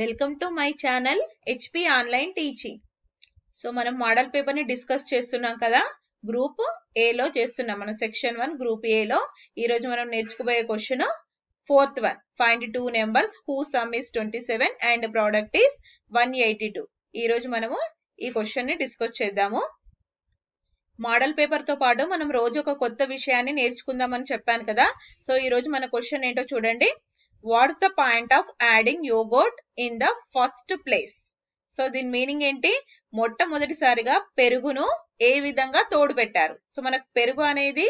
Welcome to my channel HP online teaching so మనం model paper ని discuss చేస్తున్నాం కదా గ్రూప్ ఏలో చేస్తున్నాం మనం సెక్షన్ వన్ గ్రూప్ ఏలో రోజు మనం నేర్చుకోబోయే question fourth one find two numbers who sum is twenty seven and product is one eighty two రోజు మనము ఈ ని డిస్కస్ చేద్దాము మోడల్ పేపర్ తో పాటు మనం రోజు ఒక కొత్త విషయాన్ని నేర్చుకుందాం అని చెప్పాను కదా సో ఈ రోజు మన క్వశ్చన్ ఏంటో చూడండి what's the point of adding yogurt in the first place so దీని మీనింగ్ ఏంటి మొట్టమొదటిసారిగా పెరుగును ఏ విధంగా తోడు పెట్టారు సో మనకు పెరుగు అనేది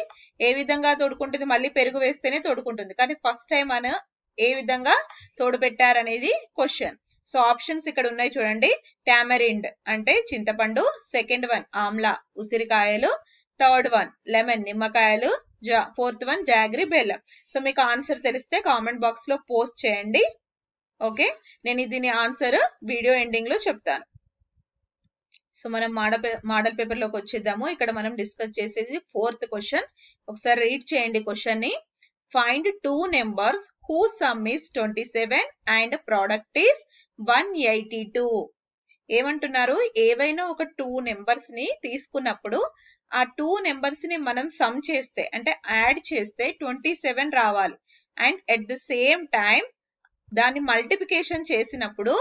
ఏ విధంగా తోడుకుంటుంది మళ్ళీ పెరుగు వేస్తేనే తోడుకుంటుంది కానీ ఫస్ట్ టైం అని ఏ విధంగా తోడు పెట్టారు అనేది క్వశ్చన్ సో ఆప్షన్స్ ఇక్కడ ఉన్నాయి చూడండి టామరిండ్ అంటే చింతపండు సెకండ్ వన్ ఆమ్లా ఉసిరికాయలు థర్డ్ వన్ లెమన్ నిమ్మకాయలు జా ఫోర్త్ వన్ జాగ్రీ బెల్ సో మీకు ఆన్సర్ తెలిస్తే కామెంట్ బాక్స్ లో పోస్ట్ చేయండి ఓకే నేను దీని ఆన్సర్ వీడియో ఎండింగ్ లో చెప్తాను సో మనం మోడల్ మోడల్ పేపర్ లోకి వచ్చేద్దాము ఇక్కడ మనం డిస్కస్ చేసేది ఫోర్త్ క్వశ్చన్ ఒకసారి రీడ్ చేయండి క్వశ్చన్ ని find two numbers who sum is twenty seven and product is one eighty two ఏమంటున్నారు ఏవైనా ఒక టూ నెంబర్స్ ని తీసుకున్నప్పుడు ఆ టూ నెంబర్స్ని మనం సమ్ చేస్తే అంటే యాడ్ చేస్తే ట్వంటీ సెవెన్ రావాలి and at the same time దాన్ని మల్టిప్లికేషన్ చేసినప్పుడు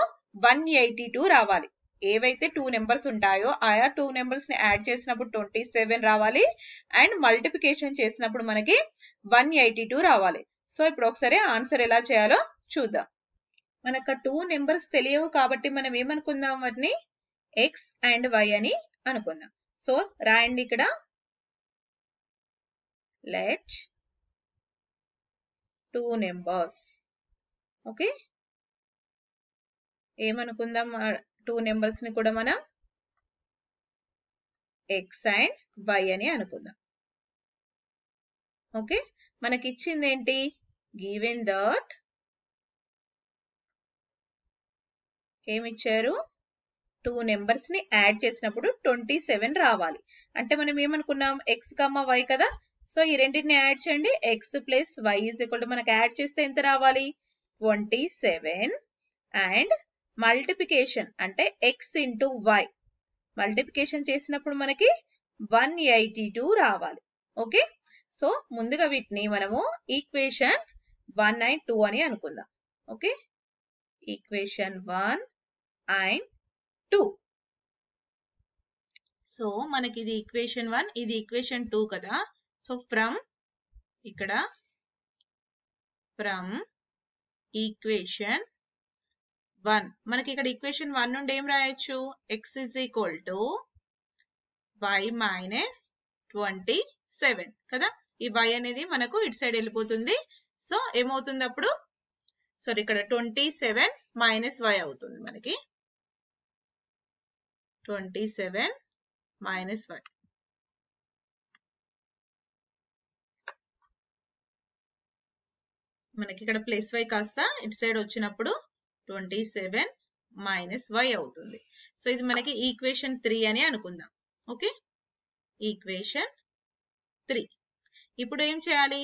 వన్ ఎయిటీ టూ రావాలి ఏవైతే టూ నెంబర్స్ ఉంటాయో ఆయా టూ నెంబర్స్ ని యాడ్ చేసినప్పుడు ట్వంటీ సెవెన్ రావాలి అండ్ మల్టిప్లికేషన్ చేసినప్పుడు మనకి వన్ ఎయిటీ టూ రావాలి సో ఇప్పుడు ఒకసారి ఆన్సర్ ఎలా చేయాలో చూద్దాం మనకు టూ నెంబర్స్ తెలియవు కాబట్టి మనం ఏమనుకుందాం వాటిని ఎక్స్ అండ్ వై అని అనుకుందాం సో రాయండి ఇక్కడ లెట్ టూ నెంబర్స్ ఓకే ఏమనుకుందాం టూ నెంబర్స్ ని కూడా మనం ఎక్స్ అండ్ వై అని అనుకుందాం ఓకే మనకి ఇచ్చింది ఏంటి గివెన్ దట్ ఏమిచ్చారు టూ నెంబర్స్ని యాడ్ చేసినప్పుడు ట్వంటీ సెవెన్ రావాలి అంటే మనం ఏమనుకున్నాం ఎక్స్ కమ్మ వై కదా సో ఈ రెండింటిని యాడ్ చేయండి x plus y equal to మనకు యాడ్ చేస్తే ఎంత రావాలి ట్వంటీ సెవెన్ అండ్ మల్టిప్లికేషన్ అంటే ఎక్స్ ఇంటూ వై మల్టిప్లికేషన్ చేసినప్పుడు మనకి వన్ ఎయిటీ టూ రావాలి ఓకే సో ముందుగా వీటిని మనము ఈక్వేషన్ వన్ అండ్ టూ అని అనుకుందాం okay equation one and two so మనకి ఇది ఈక్వేషన్ వన్ ఇది ఈక్వేషన్ టూ కదా సో ఫ్రమ్ ఇక్కడ ఫ్రమ్ ఈక్వేషన్ వన్ మనకి ఇక్కడ ఈక్వేషన్ వన్ నుండి ఏం రాయొచ్చు x is equal to y minus twenty seven కదా ఈ వై అనేది మనకు ఇటు సైడ్ వెళ్ళిపోతుంది సో ఏమవుతుంది అప్పుడు సారీ ఇక్కడ ట్వంటీ సెవెన్ మైనస్ వై అవుతుంది మనకి 27 minus 1. మనకి ఇక్కడ ప్లస్ వై కాస్త ఇటు సైడ్ వచ్చినప్పుడు ట్వంటీ సెవెన్ మైనస్ వై అవుతుంది సో ఇది మనకి ఈక్వేషన్ త్రీ అని అనుకుందాం ఓకే ఈక్వేషన్ త్రీ ఇప్పుడు ఏం చేయాలి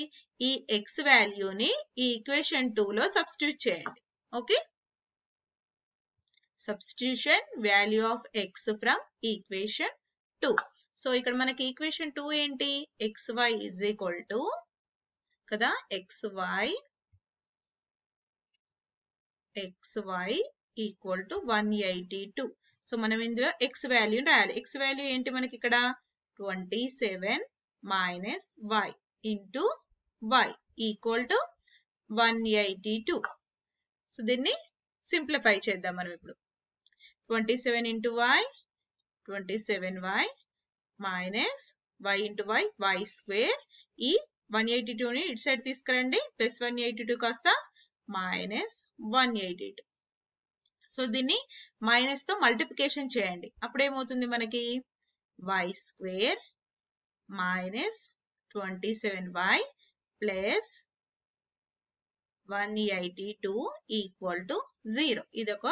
ఈ ఎక్స్ వాల్యూని ఈ ఈక్వేషన్ లో సబ్స్టిట్యూట్ చేయండి okay substitution value of x from equation two so ఇక్కడ మనకి ఈక్వేషన్ టూ ఏంటి x y is equal to కదా x y x y equal to one eighty two so మనం ఇందులో ఎక్స్ వాల్యూ రాయాలి ఎక్స్ వాల్యూ ఏంటి మనకి ఇక్కడ twenty seven minus y into y equal to one eighty two so దీన్ని simplify చేద్దాం మనం ఇప్పుడు 27 into y, 27y minus y into y, y square. ఈ వన్ ఎయిటీ టూని ఇటు సైడ్ తీసుకురండి ప్లస్ వన్ ఎయిటీ టూ కాస్త minus one eighty two so దీన్ని మైనస్ తో మల్టిప్లికేషన్ చేయండి ఏమవుతుంది మనకి y square minus twenty seven y plus one eighty two equal to zero ఇది ఒక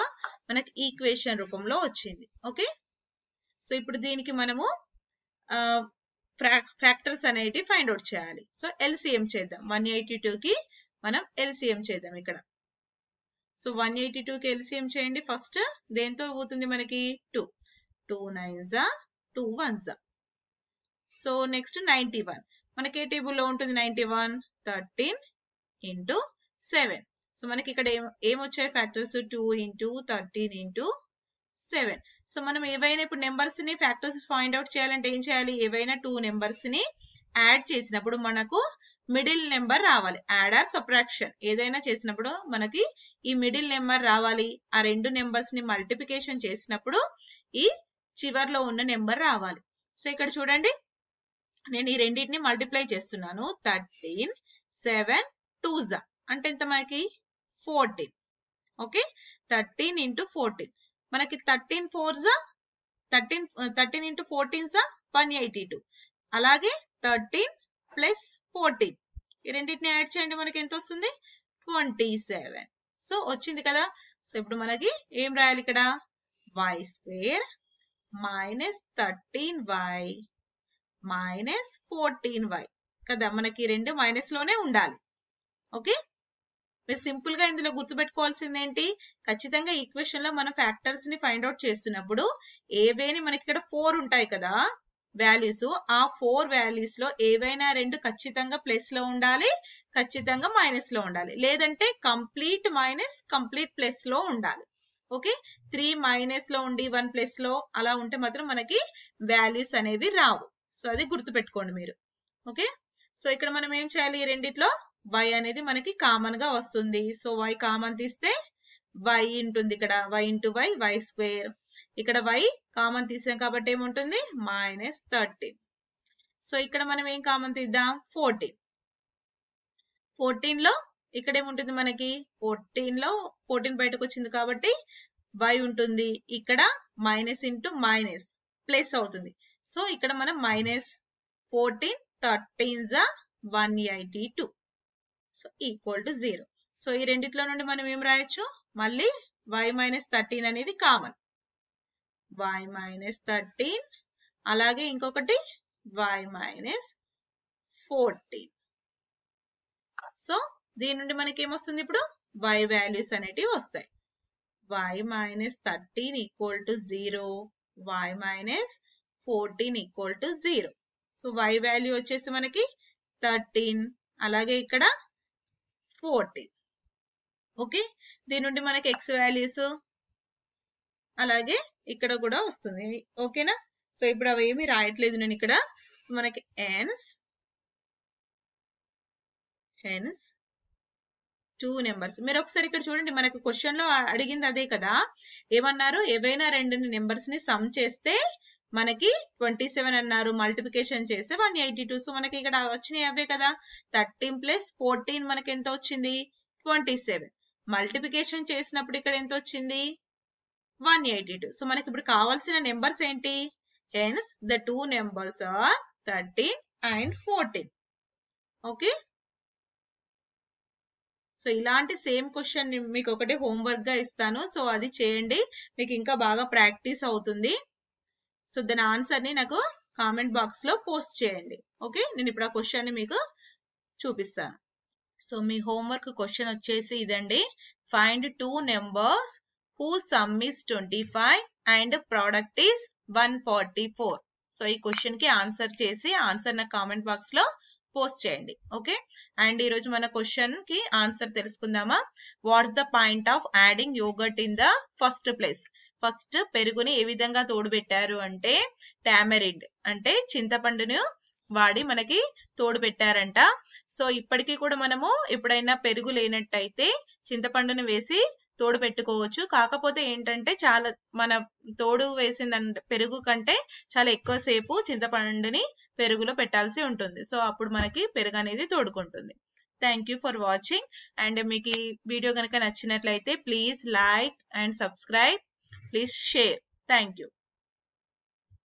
మనకి ఈక్వేషన్ రూపంలో వచ్చింది ఓకే సో ఇప్పుడు దీనికి మనము ఫ్యాక్టర్స్ అనేటి ఫైండ్ అవుట్ చేయాలి సో ఎల్సిఎం చేద్దాం వన్ ఎయిటీ టూకి మనం ఎల్సిఎం చేద్దాం ఇక్కడ సో వన్ ఎయిటీ టూకి ఎల్సిఎం చేయండి ఫస్ట్ దేంతో పోతుంది మనకి టూ టూ నైన్ జా టూ వన్ జా సో నెక్స్ట్ నైన్టీ వన్ మనకి ఏ టేబుల్లో ఉంటుంది ninety one thirteen into seven so మనకి ఇక్కడ ఏమొచ్చాయి factors two into thirteen into seven so మనం ఏవైనా ఇప్పుడు నెంబర్స్ ని ఫ్యాక్టర్స్ ఫైండ్ అవుట్ చేయాలంటే ఏం చేయాలి ఏవైనా టూ నెంబర్స్ ని యాడ్ చేసినప్పుడు మనకు మిడిల్ నెంబర్ రావాలి యాడ్ ఆర్ సబ్ట్రాక్షన్ ఏదైనా చేసినప్పుడు మనకి ఈ మిడిల్ నెంబర్ రావాలి ఆ రెండు నెంబర్స్ ని మల్టిప్లికేషన్ చేసినప్పుడు ఈ చివర్లో ఉన్న నెంబర్ రావాలి సో ఇక్కడ చూడండి నేను ఈ రెండింటిని మల్టిప్లై చేస్తున్నాను థర్టీన్ సెవెన్ టూ జా అంటే ఎంత మనకి fourteen okay thirteen into fourteen మనకి థర్టీన్ ఫోర్ జా థర్టీన్ థర్టీన్ ఇంటూ ఫోర్టీన్ జా వన్ ఎయిటీ టూ అలాగే థర్టీన్ ప్లస్ ఫోర్టీన్ ఈ రెండింటిని యాడ్ చేయండి మనకి ఎంత వస్తుంది ట్వంటీ సెవెన్ సో వచ్చింది కదా సో ఇప్పుడు మనకి ఏం రాయాలి ఇక్కడ y square minus thirteen y minus fourteen y కదా మనకి రెండు మైనస్ లోనే ఉండాలి ఓకే మీరు సింపుల్ గా ఇందులో గుర్తుపెట్టుకోవాల్సింది ఏంటి ఖచ్చితంగా ఈక్వేషన్ లో మనం ఫ్యాక్టర్స్ ని ఫైండ్ అవుట్ చేస్తున్నప్పుడు అని మనకి ఇక్కడ ఫోర్ ఉంటాయి కదా వాల్యూస్ ఆ ఫోర్ వాల్యూస్ లో ఏవైనా రెండు ఖచ్చితంగా ప్లస్ లో ఉండాలి ఖచ్చితంగా మైనస్ లో ఉండాలి లేదంటే కంప్లీట్ మైనస్ కంప్లీట్ ప్లస్ లో ఉండాలి ఓకే త్రీ మైనస్ లో ఉండి వన్ ప్లస్ లో అలా ఉంటే మాత్రం మనకి వాల్యూస్ అనేవి రావు సో అది గుర్తుపెట్టుకోండి మీరు ఓకే సో ఇక్కడ మనం ఏం చేయాలి రెండిట్లో వై అనేది మనకి కామన్ గా వస్తుంది సో వై కామన్ తీస్తే వై ఉంటుంది ఇక్కడ y into y y square ఇక్కడ వై కామన్ తీసాం కాబట్టి ఏముంటుంది మైనస్ థర్టీన్ సో ఇక్కడ మనం ఏం కామన్ తీద్దాం ఫోర్టీన్ ఫోర్టీన్ లో ఇక్కడ ఏముంటుంది మనకి ఫోర్టీన్ లో ఫోర్టీన్ బయటకు వచ్చింది కాబట్టి వై ఉంటుంది ఇక్కడ మైనస్ ఇంటూ మైనస్ ప్లస్ అవుతుంది సో ఇక్కడ మనం మైనస్ ఫోర్టీన్ థర్టీన్ జా one eighty two so equal to zero so ఈ రెండిట్లో నుండి మనం ఏం రాయొచ్చు మళ్ళీ వై మైనస్ థర్టీన్ అనేది కామన్ వై మైనస్ థర్టీన్ అలాగే ఇంకొకటి వై మైనస్ ఫోర్టీన్ సో దీని నుండి మనకి ఏమొస్తుంది ఇప్పుడు వై వాల్యూస్ అనేటివి వస్తాయి y minus thirteen equal to zero y minus fourteen equal to zero so y value వచ్చేసి మనకి థర్టీన్ అలాగే ఇక్కడ ఫోర్టీ ఓకే దీని నుండి మనకి ఎక్స్ వాల్యూస్ అలాగే ఇక్కడ కూడా వస్తుంది ఓకేనా సో ఇప్పుడు అవి ఏమి రాయట్లేదు నేను ఇక్కడ సో మనకి ఎన్స్ ఎన్స్ టూ నెంబర్స్ మీరు ఒకసారి ఇక్కడ చూడండి మనకు క్వశ్చన్ లో అడిగింది అదే కదా ఏమన్నారు ఏవైనా రెండు నెంబర్స్ ని సమ్ చేస్తే మనకి ట్వంటీ సెవెన్ అన్నారు మల్టిప్లికేషన్ చేస్తే వన్ ఎయిటీ టూ సో మనకి ఇక్కడ వచ్చినాయి అవే కదా థర్టీన్ ప్లస్ ఫోర్టీన్ మనకి ఎంత వచ్చింది ట్వంటీ సెవెన్ మల్టిప్లికేషన్ చేసినప్పుడు ఇక్కడ ఎంత వచ్చింది వన్ ఎయిటీ టూ సో మనకి ఇప్పుడు కావాల్సిన నెంబర్స్ ఏంటి hence the two numbers are thirteen and fourteen okay so ఇలాంటి సేమ్ క్వశ్చన్ మీకు ఒకటి హోంవర్క్ గా ఇస్తాను సో అది చేయండి మీకు ఇంకా బాగా ప్రాక్టీస్ అవుతుంది సో దాని ఆన్సర్ ని నాకు కామెంట్ బాక్స్ లో పోస్ట్ చేయండి ఓకే నేను ఇప్పుడు ఆ క్వశ్చన్ మీకు చూపిస్తాను సో మీ హోంవర్క్ క్వశ్చన్ వచ్చేసి ఇదండి find two numbers who sum is twenty five and product is one forty four so ఈ క్వశ్చన్ కి ఆన్సర్ చేసి ఆన్సర్ నాకు కామెంట్ బాక్స్ లో పోస్ట్ చేయండి ఓకే అండ్ ఈ రోజు మన క్వశ్చన్ కి ఆన్సర్ తెలుసుకుందామా what's the point of adding yoghurt in the first place first పెరుగుని ఏ విధంగా తోడుపెట్టారు అంటే టామెరిడ్ అంటే చింతపండును వాడి మనకి తోడు పెట్టారంట సో ఇప్పటికీ కూడా మనము ఎప్పుడైనా పెరుగు లేనట్టయితే చింతపండును వేసి తోడు పెట్టుకోవచ్చు కాకపోతే ఏంటంటే చాలా మన తోడు వేసిన పెరుగు కంటే చాలా ఎక్కువ సేపు చింతపండుని పెరుగులో పెట్టాల్సి ఉంటుంది సో అప్పుడు మనకి పెరుగు అనేది తోడుకుంటుంది thank you for watching and మీకు ఈ వీడియో కనుక నచ్చినట్లయితే please like and subscribe please share thank you